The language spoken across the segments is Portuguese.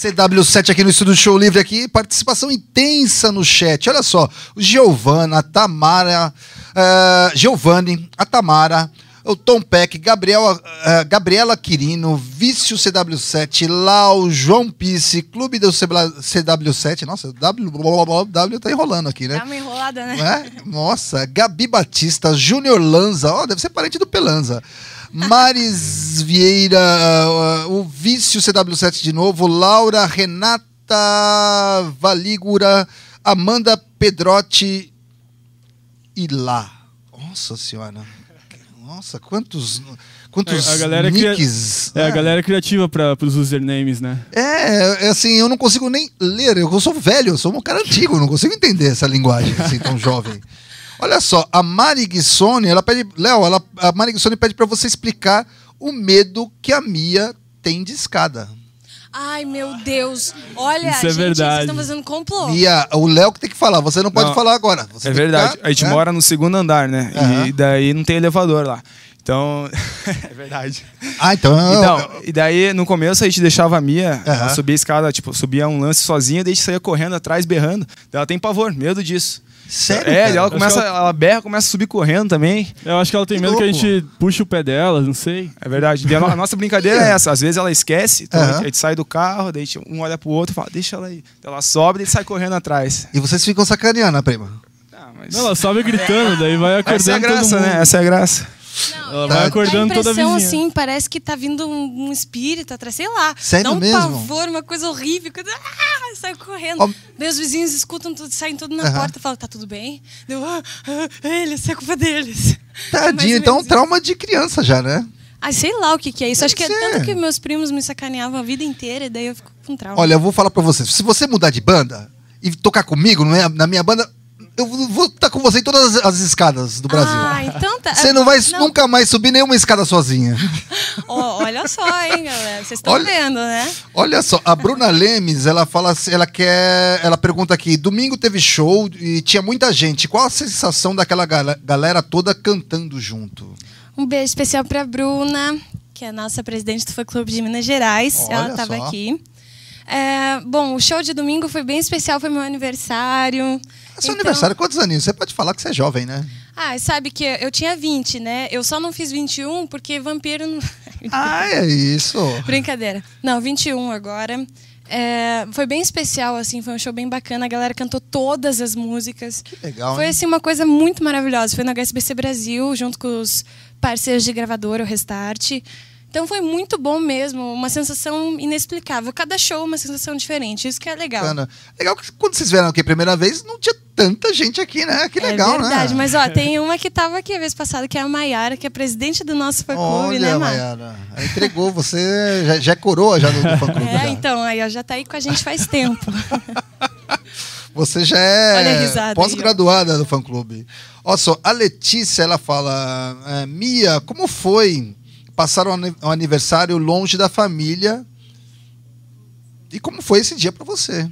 CW7 aqui no Estúdio Show Livre aqui, participação intensa no chat. Olha só, o Giovana, a Tamara, uh, Giovanni, a Tamara, o Tom Peck, Gabriel, uh, Gabriela Quirino, Vício CW7, Lau, João Pisse, Clube do CW7, nossa, W, w tá enrolando aqui, né? Tá uma enrolada, né? É? Nossa, Gabi Batista, Júnior Lanza, ó, oh, deve ser parente do Pelanza. Maris Vieira, ah, ah, o Vício CW7 de novo, Laura, Renata Valigura, Amanda Pedrotti e lá. Nossa senhora. Nossa, quantos quantos a, a galera nicks. É, é, a galera é né? criativa para os usernames, né? É, é, assim, eu não consigo nem ler. Eu sou velho, eu sou um cara antigo, não consigo entender essa linguagem assim, tão jovem. Olha só, a Mari Guissoni, ela pede. Léo, a Mari Guissoni pede para você explicar o medo que a Mia tem de escada. Ai, meu Deus. Olha, Isso é gente, verdade. vocês estão fazendo complô. Mia, o Léo que tem que falar. Você não pode não, falar agora. Você é verdade. Ficar, a gente né? mora no segundo andar, né? Uhum. E daí não tem elevador lá. Então, é verdade. Ah, então. então e daí, no começo, a gente deixava a Mia, uhum. subir a escada, tipo, subia um lance sozinha, daí a gente saía correndo atrás, berrando. Ela tem pavor, medo disso. Sério? É, cara? ela começa, ela... ela... berra, começa a subir correndo também. Eu acho que ela tem que medo louco. que a gente puxe o pé dela, não sei. É verdade. a, nossa brincadeira é essa. Às vezes ela esquece, então uhum. a, gente, a, gente, sai do carro, daí um olha pro outro e fala, deixa ela aí. Então ela sobe e sai correndo atrás. E vocês ficam sacaneando a né, prima? Não, ah, mas... não ela sobe gritando, daí vai é acordando né? Essa é a graça, né? Essa é a graça. Não, ela tá. vai acordando toda a impressão, assim, parece que tá vindo um, um espírito atrás, sei lá. Sério dá um mesmo? pavor, uma coisa horrível. Ah, sai correndo. meus vizinhos escutam tudo, saem tudo na uh -huh. porta, falam, tá tudo bem? Deu, ah, ah, eles, é culpa deles. Tadinho, é então um trauma de criança já, né? Ah, sei lá o que, que é isso. Deve Acho que é ser. é tanto que meus primos me sacaneavam a vida inteira, e daí eu fico com trauma. Olha, eu vou falar pra você, se você mudar de banda e tocar comigo, não é? Na minha banda, eu vou estar tá com você em todas as, escadas do Brasil. Ah, então tá. Você não vai não. nunca mais subir nenhuma escada sozinha. Oh, olha só, hein, galera. Vocês estão vendo, né? Olha só, a Bruna Lemes, ela fala, assim, ela quer. Ela pergunta aqui: domingo teve show e tinha muita gente. Qual a sensação daquela galera toda cantando junto? Um beijo especial para Bruna, que é a nossa presidente do Fã Clube de Minas Gerais. Olha ela estava aqui. É, bom, o show de domingo foi bem especial, foi meu aniversário. É seu então... aniversário, quantos aninhos? Você pode falar que você é jovem, né? Ah, sabe que eu tinha 20, né? Eu só não fiz 21 porque vampiro. Não... ah, é isso! Brincadeira. Não, 21 agora. É, foi bem especial, assim, foi um show bem bacana. A galera cantou todas as músicas. Que legal. Foi hein? assim uma coisa muito maravilhosa. Foi no HSBC Brasil, junto com os parceiros de gravadora, o Restart. Então foi muito bom mesmo, uma sensação inexplicável. Cada show é uma sensação diferente, isso que é legal. Ana, legal que quando vocês vieram aqui a primeira vez, não tinha tanta gente aqui, né? Que é legal, né? É verdade, né? mas ó, tem uma que estava aqui a vez passada, que é a Maiara, que é presidente do nosso fã-clube, né, Mar? Maiara, entregou, você já, já é coroa já do, fã-clube. É, já. então, aí ó, já está aí com a gente faz tempo. Você já é pós-graduada do fã-clube. Olha só, a Letícia, ela fala, é, Mia, como foi passaram o aniversário longe da família. E como foi esse dia para você?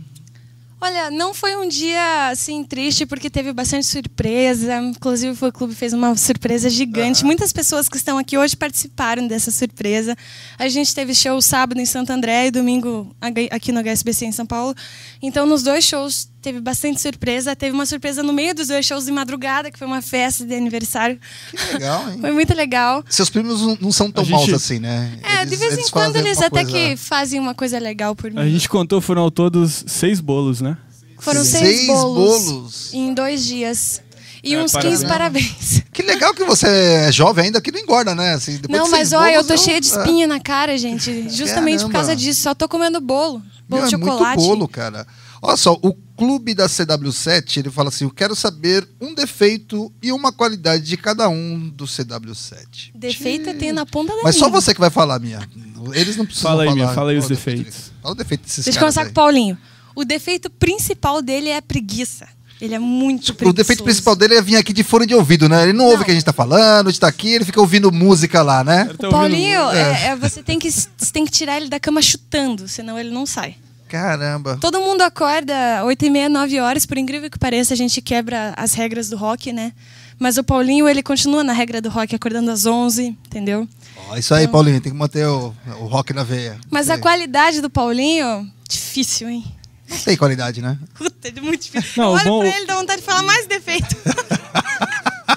Olha, não foi um dia assim triste porque teve bastante surpresa. Inclusive, o Fã Clube fez uma surpresa gigante. Muitas pessoas que estão aqui hoje participaram dessa surpresa. A gente teve show sábado em Santo André e domingo aqui no HSBC em São Paulo. Então, nos dois shows teve bastante surpresa. Teve uma surpresa no meio dos dois shows de madrugada, que foi uma festa de aniversário. Que legal, hein? foi muito legal. Seus primos não são tão gente... maus assim, né? É, eles, de vez em quando eles até coisa... que fazem uma coisa legal por mim. A gente contou, foram ao todos seis bolos, né? Foram seis, seis bolos, bolos, em dois dias. E é, uns parabéns. 15 parabéns. Que legal que você é jovem ainda, que não engorda, né? Assim, não, mas olha, eu tô não... cheia de é. espinha na cara, gente. Justamente Caramba. por causa disso. Só tô comendo bolo. Bolo de chocolate. É muito bolo, cara. Olha só, o clube da CW7, ele fala assim: Eu quero saber um defeito e uma qualidade de cada um do CW7. Defeito tenho na ponta da Mas minha. só você que vai falar, minha. Eles não precisam fala aí, falar. Minha, fala aí os defeitos. Fala o defeito desses Deixa eu começar aí. com o Paulinho. O defeito principal dele é preguiça. Ele é muito preguiçoso. O defeito principal dele é vir aqui de fora de ouvido, né? Ele não, não. ouve o que a gente tá falando, a gente está aqui, ele fica ouvindo música lá, né? Tá o Paulinho, é. é, é, você, tem que, você tem que tirar ele da cama chutando, senão ele não sai. Caramba. Todo mundo acorda 8 e meia, 9 horas, por incrível que pareça, a gente quebra as regras do rock, né? Mas o Paulinho, ele continua na regra do rock, acordando às 11, entendeu? Oh, isso aí, então Paulinho, tem que manter o, o rock na veia. Mas a qualidade do Paulinho, difícil, hein? Não tem qualidade, né? Puta, ele é muito difícil. Não, Olha bom... pra ele, dá vontade de falar mais defeito.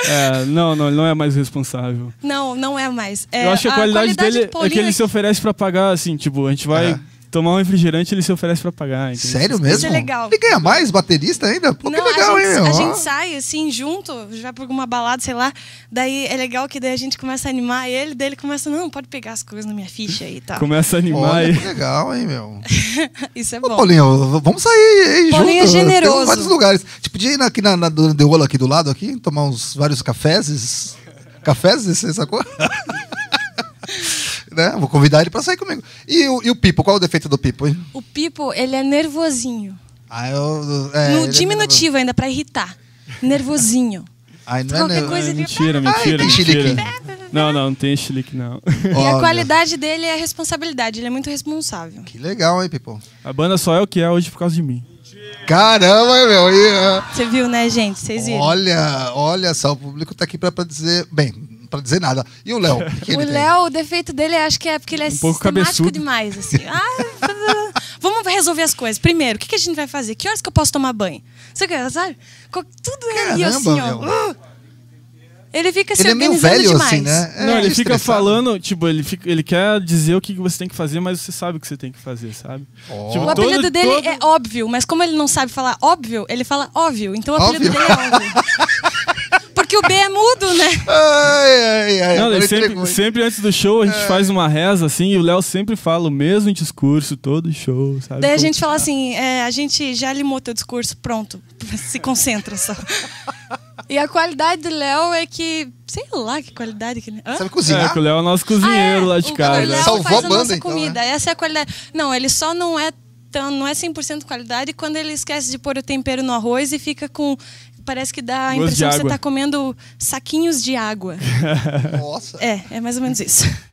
É, não, não, ele não é mais responsável. Não, não é mais. É, eu acho que a, a qualidade, qualidade, dele é que ele se oferece para pagar, assim, tipo, a gente vai é tomar um refrigerante, ele se oferece para pagar. Entendeu? Sério mesmo? Isso é legal. Ele ganha mais baterista ainda? Pô, Não, que legal, a gente, hein? A gente sai, assim, junto, já por alguma balada, sei lá. Daí é legal que daí a gente começa a animar ele, daí ele começa, não, pode pegar as coisas na minha ficha e tal. Começa a animar. Olha, e... que legal, hein, meu? Isso é bom. Ô, Paulinho, vamos sair aí Paulinho é né? generoso. Tem vários lugares. Tipo, de ir aqui na, na rolo aqui do lado, aqui, tomar uns vários cafés. Cafés, você sacou? né? Vou convidar ele para sair comigo. E o, e o, Pipo, qual é o defeito do Pipo? Hein? O Pipo, ele é nervosinho. Ah, eu, é, no é diminutivo é ainda, para irritar. Nervosinho. Ai, não é Qualquer coisa é, ele... Mentira, mentira, Ai, mentira. Não, não, não tem chilique, não. E a qualidade dele é a responsabilidade. Ele é muito responsável. Que legal, hein, Pipo? A banda só é o que é hoje por causa de mim. Caramba, meu. Ah. Você viu, né, gente? Vocês viram? Olha, olha só, o público tá aqui para dizer. Bem, para dizer nada. E o Léo? O Léo, o defeito dele, é, acho que é porque ele é um sistemático demais. Assim. Ah, vamos resolver as coisas. Primeiro, o que, que a gente vai fazer? Que horas que eu posso tomar banho? Você quer, sabe? Tudo é ali, assim, ó. Uh! Ele fica se ele é meio velho, assim, demais. assim, né? É não, ele fica falando, tipo, ele, fica, ele quer dizer o que você tem que fazer, mas você sabe o que você tem que fazer, sabe? Oh. Tipo, o apelido todo, dele todo... é óbvio, mas como ele não sabe falar óbvio, ele fala óbvio. Então o apelido óbvio? dele é óbvio. que o B é mudo, né? Ai, ai, ai. Não, sempre, sempre, antes do show a gente é. faz uma reza assim e o Léo sempre fala o mesmo discurso todo show, sabe? Daí a gente fala tá? assim: é, a gente já limou teu discurso, pronto, se concentra só. E a qualidade do Léo é que. Sei lá que qualidade que é. Hã? Sabe cozinhar? É, o Léo é nosso cozinheiro ah, é. lá de o casa. Ele Salvou faz a, a banda, nossa então, né? comida. Essa é a qualidade. Não, ele só não é tão, não é 100% qualidade quando ele esquece de pôr o tempero no arroz e fica com parece que dá a impressão que você está comendo saquinhos de água. Nossa! É, é mais ou menos isso.